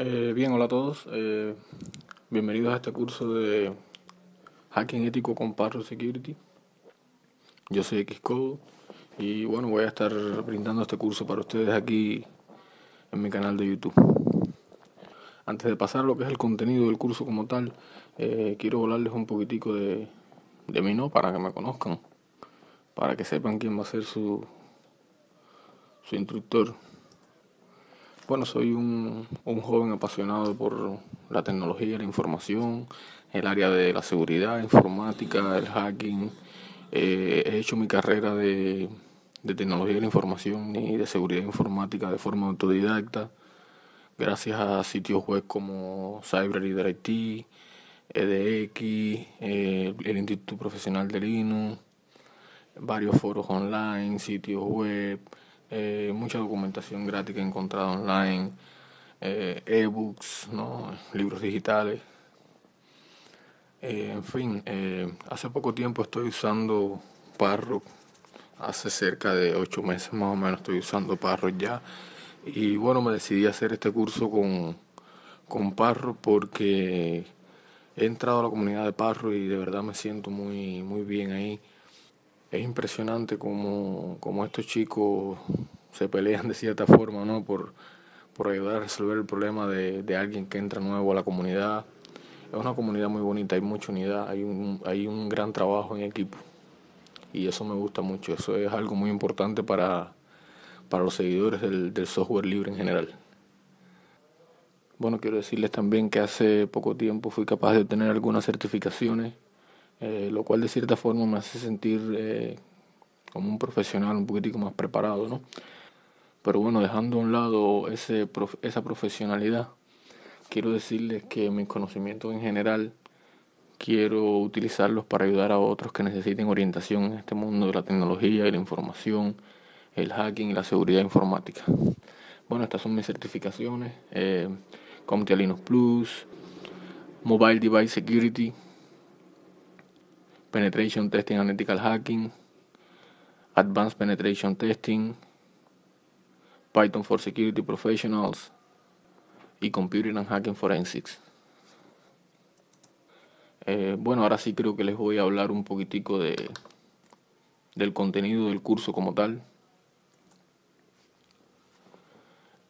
Eh, bien, hola a todos. Eh, bienvenidos a este curso de Hacking Ético con Parro Security. Yo soy Xcode y bueno, voy a estar brindando este curso para ustedes aquí en mi canal de YouTube. Antes de pasar lo que es el contenido del curso como tal, eh, quiero hablarles un poquitico de, de mí, ¿no? Para que me conozcan, para que sepan quién va a ser su, su instructor. Bueno, soy un, joven apasionado por la tecnología, la información, el área de la seguridad, informática, el hacking. Eh, he hecho mi carrera de, tecnología de la información y de seguridad informática de forma autodidacta, gracias a sitios web como IT, EDX, eh, el Instituto Profesional de Linux, varios foros online, sitios web, eh, mucha documentación gratis que he encontrado online, eh, ebooks, ¿no? libros digitales. Eh, en fin, hace poco tiempo estoy usando Parro, hace cerca de ocho meses más o menos estoy usando Parro ya. Y bueno, me decidí hacer este curso con, con Parro porque he entrado a la comunidad de Parro y de verdad me siento muy, muy bien ahí es impresionante como, estos chicos se pelean de cierta forma, ¿no? Por, ayudar a resolver el problema de, alguien que entra nuevo a la comunidad. Es una comunidad muy bonita, hay mucha unidad, hay un, hay un gran trabajo en equipo. Y eso me gusta mucho, eso es algo muy importante para, los seguidores del, del software libre en general. Bueno, quiero decirles también que hace poco tiempo fui capaz de obtener algunas certificaciones eh, lo cual de cierta forma me hace sentir eh, como un profesional un poquitico más preparado, ¿no? Pero bueno, dejando a un lado ese esa profesionalidad, quiero decirles que mis conocimientos en general quiero utilizarlos para ayudar a otros que necesiten orientación en este mundo de la tecnología y la información, el hacking y la seguridad informática. Bueno, estas son mis certificaciones, eh, Linux Plus, Mobile Device Security, Penetration Testing analytical Hacking, Advanced Penetration Testing, Python for Security Professionals y Computing and Hacking Forensics. Eh, bueno, ahora sí creo que les voy a hablar un poquitico de, del contenido del curso como tal.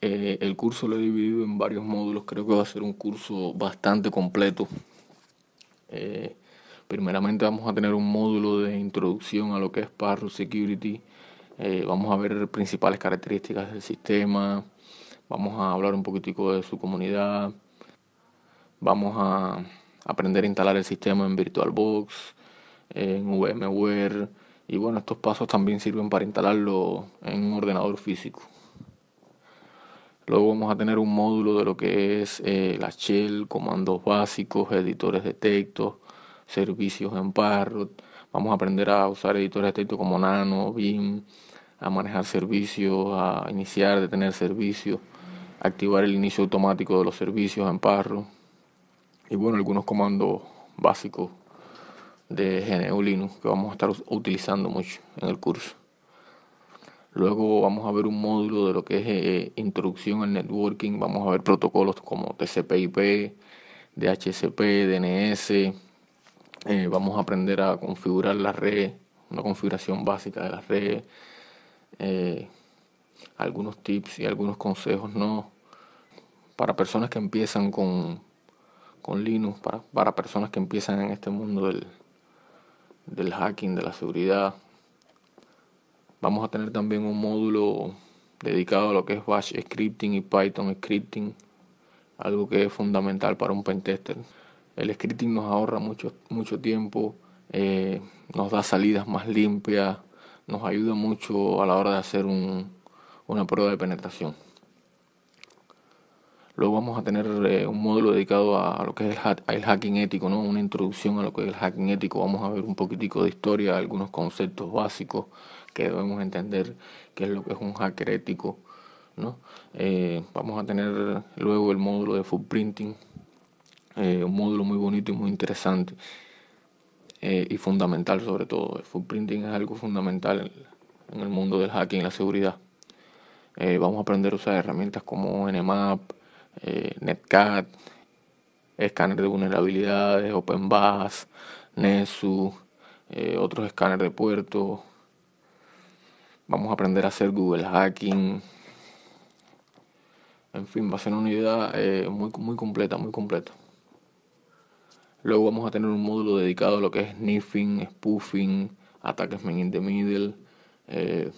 Eh, el curso lo he dividido en varios módulos, creo que va a ser un curso bastante completo. Eh, Primeramente vamos a tener un módulo de introducción a lo que es Parrot Security. Eh, vamos a ver principales características del sistema. Vamos a hablar un poquitico de su comunidad. Vamos a aprender a instalar el sistema en VirtualBox, en VMware. Y bueno, estos pasos también sirven para instalarlo en un ordenador físico. Luego vamos a tener un módulo de lo que es eh, la shell, comandos básicos, editores de texto servicios en parro, Vamos a aprender a usar editores de texto como Nano, BIM, a manejar servicios, a iniciar, detener servicios, activar el inicio automático de los servicios en parro, Y bueno, algunos comandos básicos de GNU Linux que vamos a estar utilizando mucho en el curso. Luego vamos a ver un módulo de lo que es eh, introducción al networking. Vamos a ver protocolos como TCP/IP, DHCP, DNS, eh, vamos a aprender a configurar la red, una configuración básica de la red, eh, algunos tips y algunos consejos no para personas que empiezan con, con Linux, para, para, personas que empiezan en este mundo del, del hacking, de la seguridad. Vamos a tener también un módulo dedicado a lo que es Bash Scripting y Python Scripting, algo que es fundamental para un pentester. El scripting nos ahorra mucho, mucho tiempo, eh, nos da salidas más limpias, nos ayuda mucho a la hora de hacer una prueba de penetración. Luego vamos a tener eh, un módulo dedicado a, lo que es el, hacking ético, ¿no? una introducción a lo que es el hacking ético. Vamos a ver un poquitico de historia, algunos conceptos básicos que debemos entender, qué es lo que es un hacker ético. ¿no? Eh, vamos a tener luego el módulo de footprinting, eh, un módulo muy bonito y muy interesante eh, y fundamental sobre todo. El footprinting es algo fundamental en, el mundo del hacking y la seguridad. Eh, vamos a aprender a usar herramientas como Nmap, Netcat, escáner de vulnerabilidades, OpenBAS, Nesu, otros escáner de puertos. Vamos a aprender a hacer Google Hacking, en fin, va a ser una unidad muy, muy completa, muy completa. Luego vamos a tener un módulo dedicado a lo que es sniffing, spoofing, ataques man in the middle. Eh,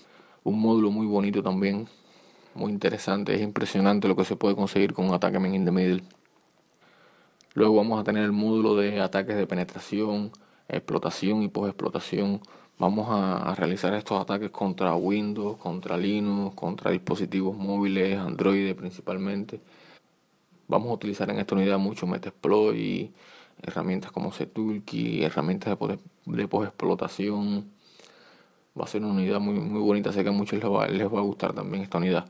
un módulo muy bonito también, muy interesante. Es impresionante lo que se puede conseguir con un ataque man in the middle. Luego vamos a tener el módulo de ataques de penetración, explotación y explotación Vamos a, a realizar estos ataques contra Windows, contra Linux, contra dispositivos móviles, Android principalmente. Vamos a utilizar en esta unidad mucho Metasploit y herramientas como Setulki, herramientas de post-explotación. Va a ser una unidad muy, muy bonita, sé que a muchos les va, a gustar también esta unidad.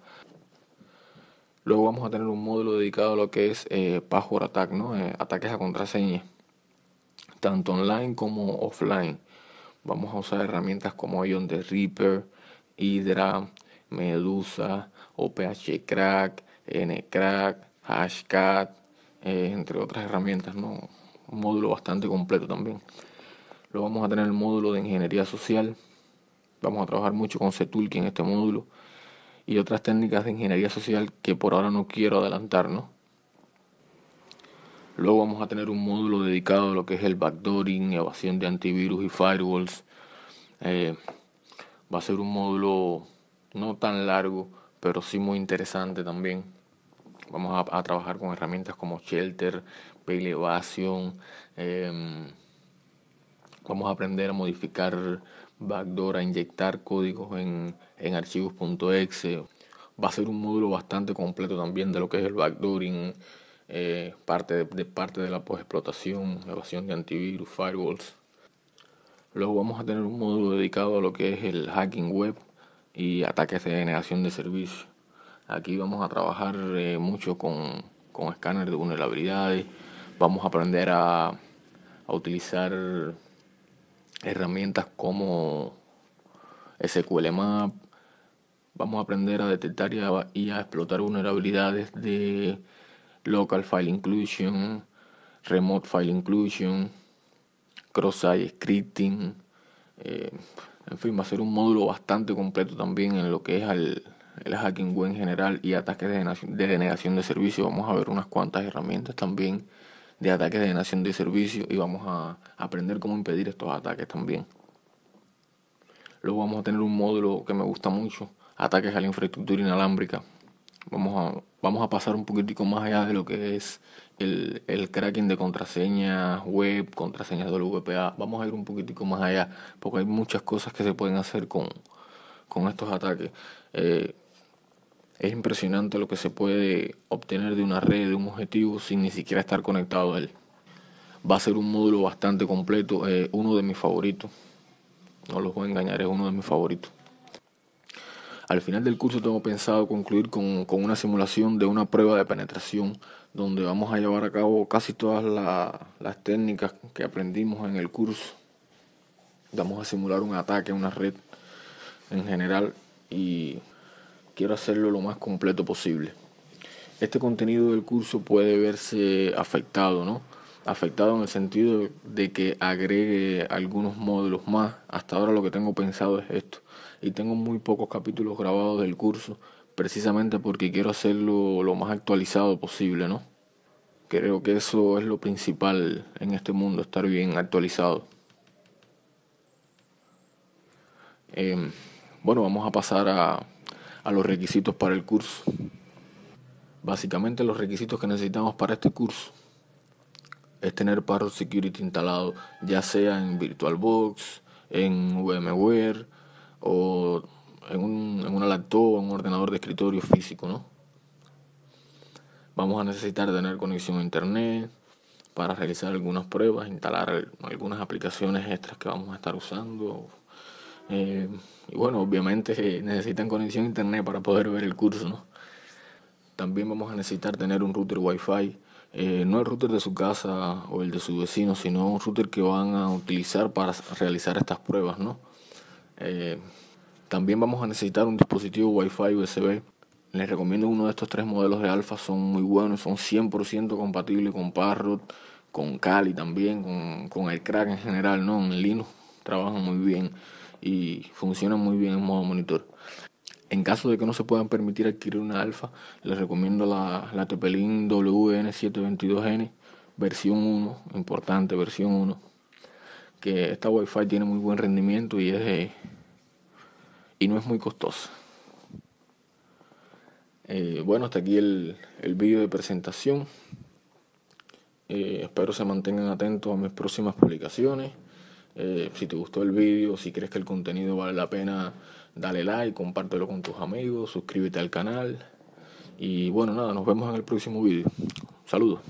Luego vamos a tener un módulo dedicado a lo que es eh, password attack, ¿no? Eh, ataques a contraseña, tanto online como offline. Vamos a usar herramientas como Ion the Reaper, Hydra, Medusa, OPH Crack, N Hashcat, eh, entre otras herramientas, ¿no? módulo bastante completo también. Lo vamos a tener el módulo de ingeniería social. Vamos a trabajar mucho con CETULKI en este módulo y otras técnicas de ingeniería social que por ahora no quiero adelantarnos. Luego vamos a tener un módulo dedicado a lo que es el backdooring, evasión de antivirus y firewalls. Eh, va a ser un módulo no tan largo, pero sí muy interesante también. Vamos a, trabajar con herramientas como Shelter, Pelevation. Eh, em, vamos a aprender a modificar backdoor, a inyectar códigos en, en archivos.exe. Va a ser un módulo bastante completo también de lo que es el backdooring, eh, parte de, parte de la postexplotación, evasión de antivirus, firewalls. Luego vamos a tener un módulo dedicado a lo que es el hacking web y ataques de generación de servicios. Aquí vamos a trabajar eh, mucho con, con escáner de vulnerabilidades. Vamos a aprender a, utilizar herramientas como SQL Map, Vamos a aprender a detectar y a, explotar vulnerabilidades de local file inclusion, remote file inclusion, cross-site scripting. Eh, en fin, va a ser un módulo bastante completo también en lo que es al, el hacking web en general y ataques de denegación de servicio. Vamos a ver unas cuantas herramientas también de ataques de denegación de servicio y vamos a aprender cómo impedir estos ataques también. Luego vamos a tener un módulo que me gusta mucho, ataques a la infraestructura inalámbrica. Vamos a, vamos a pasar un poquitico más allá de lo que es el, el cracking de contraseñas web, contraseñas de WPA. Vamos a ir un poquitico más allá porque hay muchas cosas que se pueden hacer con, con estos ataques. Eh, es impresionante lo que se puede obtener de una red, de un objetivo, sin ni siquiera estar conectado a él. Va a ser un módulo bastante completo, eh, uno de mis favoritos. No los voy a engañar, es uno de mis favoritos. Al final del curso tengo pensado concluir con, con una simulación de una prueba de penetración donde vamos a llevar a cabo casi todas las técnicas que aprendimos en el curso. Vamos a simular un ataque a una red en general y quiero hacerlo lo más completo posible. Este contenido del curso puede verse afectado, ¿no? Afectado en el sentido de que agregue algunos módulos más. Hasta ahora lo que tengo pensado es esto. Y tengo muy pocos capítulos grabados del curso, precisamente porque quiero hacerlo lo más actualizado posible, ¿no? Creo que eso es lo principal en este mundo, estar bien actualizado. Em, bueno, vamos a pasar a a los requisitos para el curso. Básicamente los requisitos que necesitamos para este curso es tener Parrot Security instalado, ya sea en VirtualBox, en VMware o en, un, una laptop o en un ordenador de escritorio físico, ¿no? Vamos a necesitar tener conexión a internet para realizar algunas pruebas, instalar algunas aplicaciones extras que vamos a estar usando eh, y bueno, obviamente eh, necesitan conexión a internet para poder ver el curso, ¿no? También vamos a necesitar tener un router Wi-Fi, eh, no el router de su casa o el de su vecino, sino un router que van a utilizar para realizar estas pruebas, ¿no? también vamos a necesitar un dispositivo Wi-Fi USB. Les recomiendo uno de estos tres modelos de Alfa, son muy buenos, son 100% compatibles con Parrot, con Kali también, con, con el Crack en general, ¿no? En Linux trabajan muy bien y funciona muy bien en modo monitor. En caso de que no se puedan permitir adquirir una alfa, les recomiendo la, la Tepelin WN722N, versión 1, importante, versión 1, que esta wifi tiene muy buen rendimiento y, es, y no es muy costosa. Eh, bueno, hasta aquí el, el vídeo de presentación. Eh, espero se mantengan atentos a mis próximas publicaciones. Eh, si te gustó el vídeo, si crees que el contenido vale la pena, dale like, compártelo con tus amigos, suscríbete al canal. Y bueno, nada, nos vemos en el próximo vídeo. Saludos.